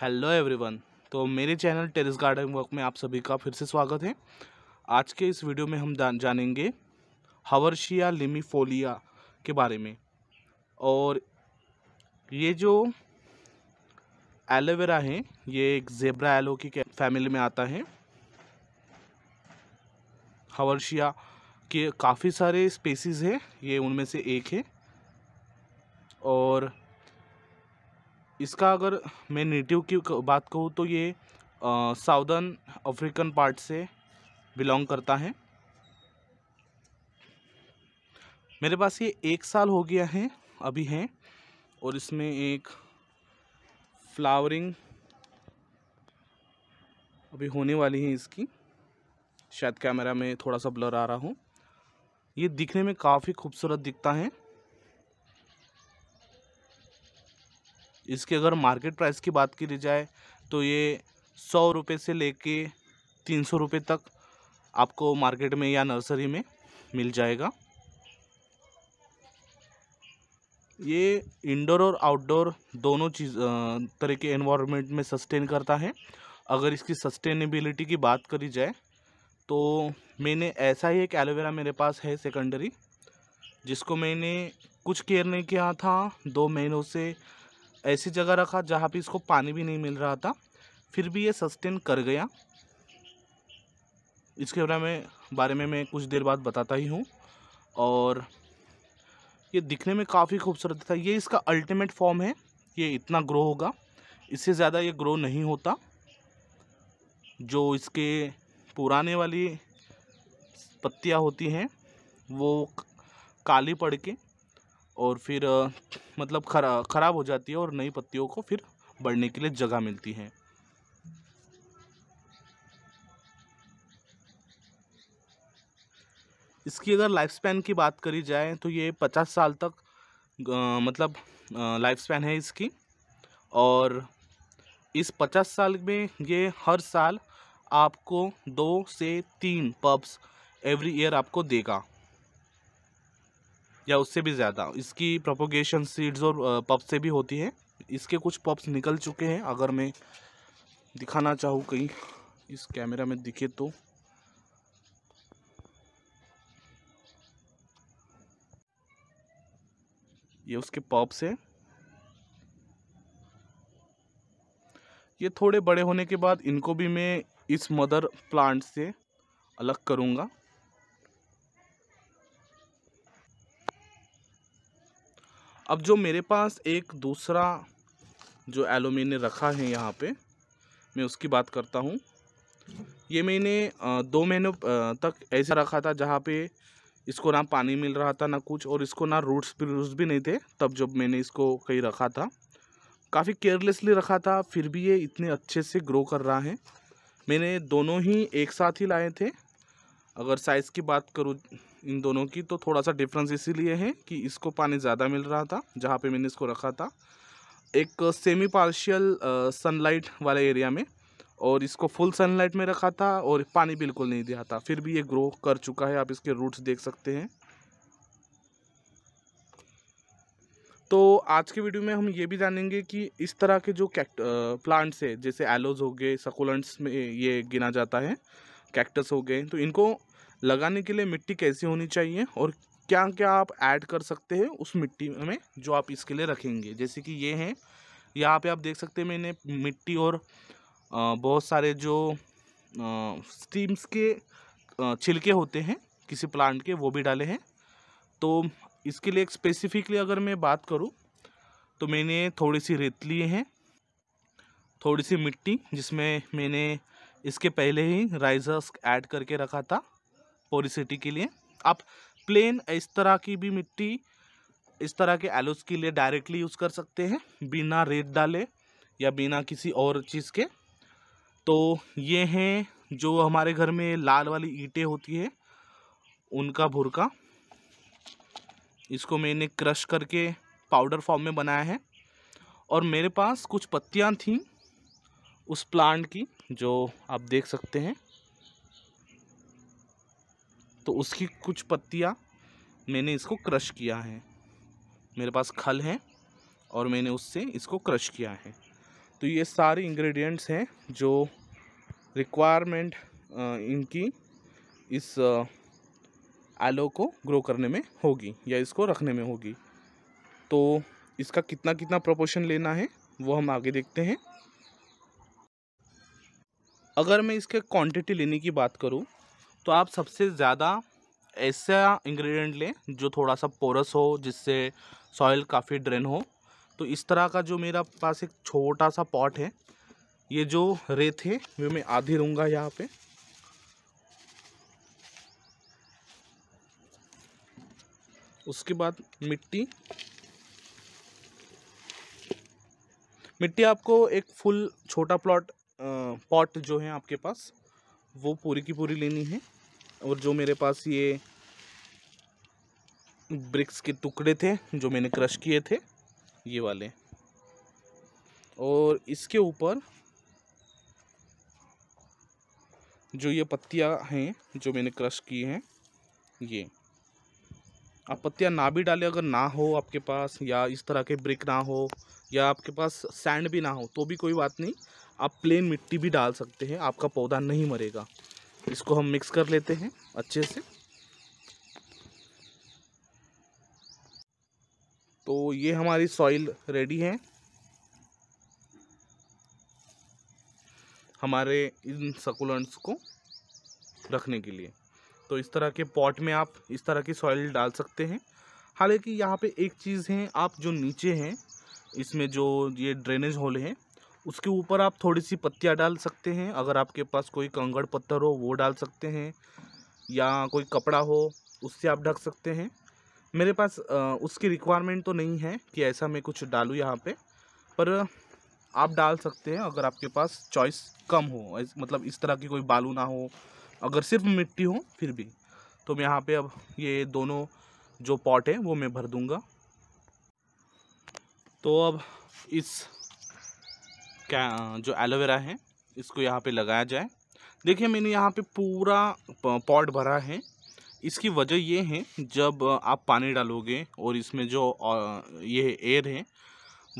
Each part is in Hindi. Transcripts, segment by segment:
हेलो एवरीवन तो मेरे चैनल टेरिस गार्डन वर्क में आप सभी का फिर से स्वागत है आज के इस वीडियो में हम जानेंगे हवर्शिया लिमिफोलिया के बारे में और ये जो एलोवेरा है ये एक जेब्रा एलो की फैमिली में आता है हवर्शिया के काफ़ी सारे स्पेसीज़ हैं ये उनमें से एक है और इसका अगर मैं नेटिव की बात कहूँ तो ये साउदर्न अफ्रीकन पार्ट से बिलोंग करता है मेरे पास ये एक साल हो गया है अभी है और इसमें एक फ्लावरिंग अभी होने वाली है इसकी शायद कैमरा में थोड़ा सा ब्लर आ रहा हूँ ये दिखने में काफ़ी खूबसूरत दिखता है इसके अगर मार्केट प्राइस की बात की जाए तो ये सौ रुपये से लेके तीन सौ रुपये तक आपको मार्केट में या नर्सरी में मिल जाएगा ये इंडोर और आउटडोर दोनों चीज़ तरह के एनवायरनमेंट में सस्टेन करता है अगर इसकी सस्टेनेबिलिटी की बात करी जाए तो मैंने ऐसा ही एक एलोवेरा मेरे पास है सेकेंडरी जिसको मैंने कुछ केयर नहीं किया था दो महीनों से ऐसी जगह रखा जहाँ पे इसको पानी भी नहीं मिल रहा था फिर भी ये सस्टेन कर गया इसके बारे में बारे में मैं कुछ देर बाद बताता ही हूँ और ये दिखने में काफ़ी खूबसूरत था ये इसका अल्टीमेट फॉर्म है ये इतना ग्रो होगा इससे ज़्यादा ये ग्रो नहीं होता जो इसके पुराने वाली पत्तियाँ होती हैं वो काली पड़ के और फिर मतलब खरा ख़राब हो जाती है और नई पत्तियों को फिर बढ़ने के लिए जगह मिलती है इसकी अगर लाइफ स्पैन की बात करी जाए तो ये पचास साल तक आ, मतलब लाइफ स्पैन है इसकी और इस पचास साल में ये हर साल आपको दो से तीन पब्स एवरी ईयर आपको देगा या उससे भी ज़्यादा इसकी प्रोपोगेशन सीड्स और पप से भी होती है इसके कुछ पप्स निकल चुके हैं अगर मैं दिखाना चाहूँ कहीं इस कैमरा में दिखे तो ये उसके पॉप्स हैं ये थोड़े बड़े होने के बाद इनको भी मैं इस मदर प्लांट से अलग करूँगा अब जो मेरे पास एक दूसरा जो एलो मैंने रखा है यहाँ पे मैं उसकी बात करता हूँ ये मैंने दो महीनों तक ऐसा रखा था जहाँ पे इसको ना पानी मिल रहा था ना कुछ और इसको ना रूट्स भी रूट्स भी नहीं थे तब जब मैंने इसको कहीं रखा था काफ़ी केयरलेसली रखा था फिर भी ये इतने अच्छे से ग्रो कर रहा है मैंने दोनों ही एक साथ ही लाए थे अगर साइज़ की बात करूँ इन दोनों की तो थोड़ा सा डिफरेंस इसीलिए है कि इसको पानी ज़्यादा मिल रहा था जहाँ पे मैंने इसको रखा था एक सेमी पार्शियल सनलाइट वाले एरिया में और इसको फुल सनलाइट में रखा था और पानी बिल्कुल नहीं दिया था फिर भी ये ग्रो कर चुका है आप इसके रूट्स देख सकते हैं तो आज के वीडियो में हम ये भी जानेंगे कि इस तरह के जो कैक्ट प्लांट्स है जैसे एलोज हो गए सकुलेंट्स में ये गिना जाता है कैक्टस हो गए तो इनको लगाने के लिए मिट्टी कैसी होनी चाहिए और क्या क्या आप ऐड कर सकते हैं उस मिट्टी में जो आप इसके लिए रखेंगे जैसे कि ये हैं यहाँ पे आप देख सकते हैं मैंने मिट्टी और बहुत सारे जो स्टीम्स के छिलके होते हैं किसी प्लांट के वो भी डाले हैं तो इसके लिए स्पेसिफिकली अगर मैं बात करूँ तो मैंने थोड़ी सी रेत लिए हैं थोड़ी सी मिट्टी जिसमें मैंने इसके पहले ही राइजर्स ऐड करके रखा था पोरिसिटी के लिए आप प्लेन इस तरह की भी मिट्टी इस तरह के एलोस के लिए डायरेक्टली यूज़ कर सकते हैं बिना रेत डाले या बिना किसी और चीज़ के तो ये हैं जो हमारे घर में लाल वाली ईटें होती है उनका भुरका इसको मैंने क्रश करके पाउडर फॉर्म में बनाया है और मेरे पास कुछ पत्तियाँ थीं उस प्लांट की जो आप देख सकते हैं तो उसकी कुछ पत्तियाँ मैंने इसको क्रश किया है मेरे पास खल है और मैंने उससे इसको क्रश किया है तो ये सारे इंग्रेडिएंट्स हैं जो रिक्वायरमेंट इनकी इस एलो को ग्रो करने में होगी या इसको रखने में होगी तो इसका कितना कितना प्रोपोर्शन लेना है वो हम आगे देखते हैं अगर मैं इसके क्वांटिटी लेने की बात करूँ तो आप सबसे ज़्यादा ऐसा इंग्रेडिएंट लें जो थोड़ा सा पोरस हो जिससे सॉइल काफ़ी ड्रेन हो तो इस तरह का जो मेरा पास एक छोटा सा पॉट है ये जो रेत है वो मैं आधी रूँगा यहाँ पे उसके बाद मिट्टी मिट्टी आपको एक फुल छोटा प्लॉट पॉट जो है आपके पास वो पूरी की पूरी लेनी है और जो मेरे पास ये ब्रिक्स के टुकड़े थे जो मैंने क्रश किए थे ये वाले और इसके ऊपर जो ये पत्तियां हैं जो मैंने क्रश की हैं ये आप पत्तियाँ ना भी डालें अगर ना हो आपके पास या इस तरह के ब्रिक ना हो या आपके पास सैंड भी ना हो तो भी कोई बात नहीं आप प्लेन मिट्टी भी डाल सकते हैं आपका पौधा नहीं मरेगा इसको हम मिक्स कर लेते हैं अच्छे से तो ये हमारी सॉइल रेडी है हमारे इन सकुलेंट्स को रखने के लिए तो इस तरह के पॉट में आप इस तरह की सॉइल डाल सकते हैं हालांकि यहाँ पे एक चीज़ है आप जो नीचे हैं इसमें जो ये ड्रेनेज होल हैं उसके ऊपर आप थोड़ी सी पत्तियाँ डाल सकते हैं अगर आपके पास कोई कंगड़ पत्थर हो वो डाल सकते हैं या कोई कपड़ा हो उससे आप ढक सकते हैं मेरे पास उसकी रिक्वायरमेंट तो नहीं है कि ऐसा मैं कुछ डालूँ यहाँ पे पर आप डाल सकते हैं अगर आपके पास चॉइस कम हो मतलब इस तरह की कोई बालू ना हो अगर सिर्फ मिट्टी हो फिर भी तो मैं यहाँ पे अब ये दोनों जो पॉट हैं वो मैं भर दूँगा तो अब इस क्या जो एलोवेरा है इसको यहाँ पे लगाया जाए देखिए मैंने यहाँ पे पूरा पॉट भरा है इसकी वजह ये है जब आप पानी डालोगे और इसमें जो ये एयर है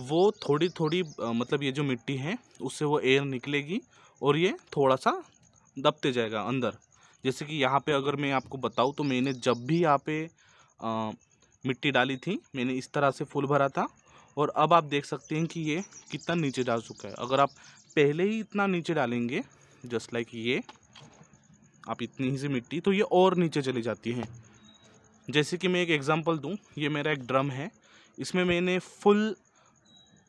वो थोड़ी थोड़ी मतलब ये जो मिट्टी है उससे वो एयर निकलेगी और ये थोड़ा सा दबते जाएगा अंदर जैसे कि यहाँ पे अगर मैं आपको बताऊँ तो मैंने जब भी यहाँ पे आ, मिट्टी डाली थी मैंने इस तरह से फूल भरा था और अब आप देख सकते हैं कि ये कितना नीचे जा चुका है अगर आप पहले ही इतना नीचे डालेंगे जस्ट लाइक ये आप इतनी ही सी मिट्टी तो ये और नीचे चली जाती है जैसे कि मैं एक एग्ज़ाम्पल दूँ ये मेरा एक ड्रम है इसमें मैंने फुल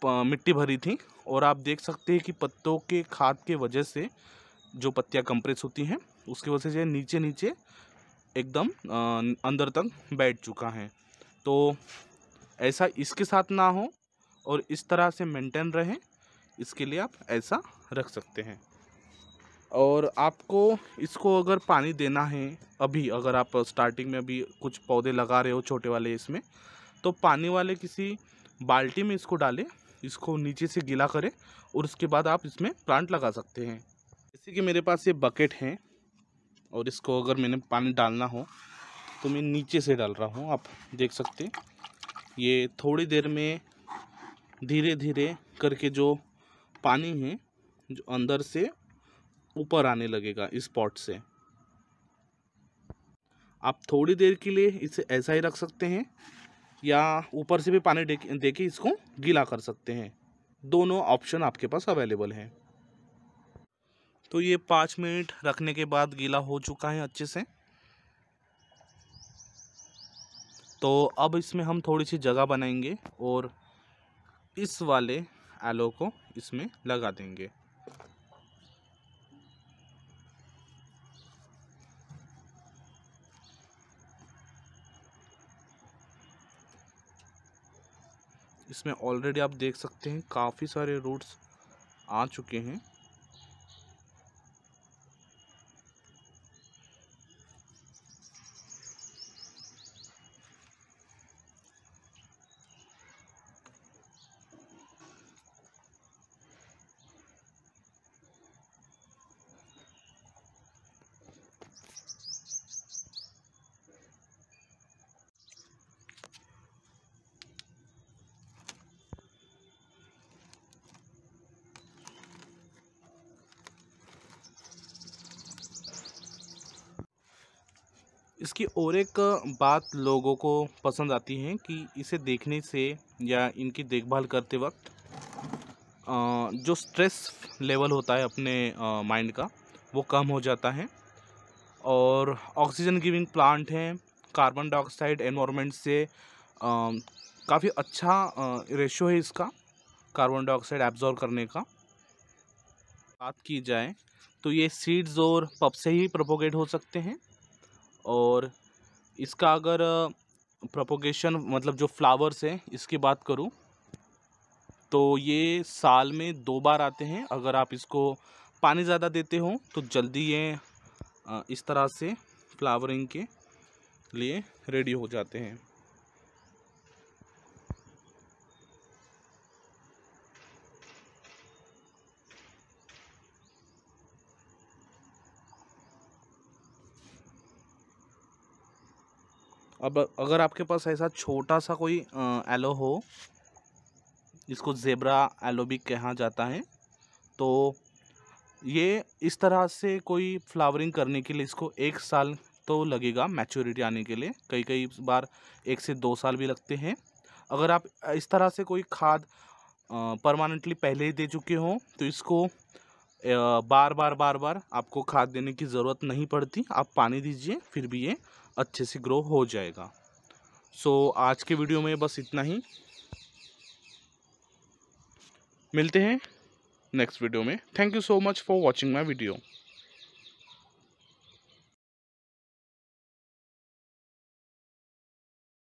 मिट्टी भरी थी और आप देख सकते हैं कि पत्तों के खाद के वजह से जो पत्तियाँ कंप्रेस होती हैं उसकी वजह से नीचे नीचे एकदम अंदर तक बैठ चुका है तो ऐसा इसके साथ ना हो और इस तरह से मेंटेन रहें इसके लिए आप ऐसा रख सकते हैं और आपको इसको अगर पानी देना है अभी अगर आप स्टार्टिंग में अभी कुछ पौधे लगा रहे हो छोटे वाले इसमें तो पानी वाले किसी बाल्टी में इसको डालें इसको नीचे से गीला करें और उसके बाद आप इसमें प्लांट लगा सकते हैं जैसे कि मेरे पास ये बकेट है और इसको अगर मैंने पानी डालना हो तो मैं नीचे से डाल रहा हूँ आप देख सकते हैं ये थोड़ी देर में धीरे धीरे करके जो पानी है जो अंदर से ऊपर आने लगेगा इस पॉट से आप थोड़ी देर के लिए इसे ऐसा ही रख सकते हैं या ऊपर से भी पानी दे के इसको गीला कर सकते हैं दोनों ऑप्शन आपके पास अवेलेबल हैं तो ये पाँच मिनट रखने के बाद गीला हो चुका है अच्छे से तो अब इसमें हम थोड़ी सी जगह बनाएंगे और इस वाले एलो को इसमें लगा देंगे इसमें ऑलरेडी आप देख सकते हैं काफ़ी सारे रूट्स आ चुके हैं इसकी और एक बात लोगों को पसंद आती है कि इसे देखने से या इनकी देखभाल करते वक्त जो स्ट्रेस लेवल होता है अपने माइंड का वो कम हो जाता है और ऑक्सीजन गिविंग प्लांट हैं कार्बन डाइऑक्साइड एनवायरनमेंट से काफ़ी अच्छा रेशो है इसका कार्बन डाइऑक्साइड एब्जॉर्व करने का बात की जाए तो ये सीड्स और पप से ही प्रोपोगेट हो सकते हैं और इसका अगर प्रोपोगेशन मतलब जो फ्लावर्स हैं इसकी बात करूँ तो ये साल में दो बार आते हैं अगर आप इसको पानी ज़्यादा देते हो तो जल्दी ये इस तरह से फ्लावरिंग के लिए रेडी हो जाते हैं अब अगर आपके पास ऐसा छोटा सा कोई एलो हो जिसको जेबरा एलो भी कहा जाता है तो ये इस तरह से कोई फ्लावरिंग करने के लिए इसको एक साल तो लगेगा मैच्योरिटी आने के लिए कई कई बार एक से दो साल भी लगते हैं अगर आप इस तरह से कोई खाद परमानेंटली पहले ही दे चुके हों तो इसको बार बार बार बार आपको खाद देने की ज़रूरत नहीं पड़ती आप पानी दीजिए फिर भी ये अच्छे से ग्रो हो जाएगा सो so, आज के वीडियो में बस इतना ही मिलते हैं नेक्स्ट वीडियो में thank you so much for watching my video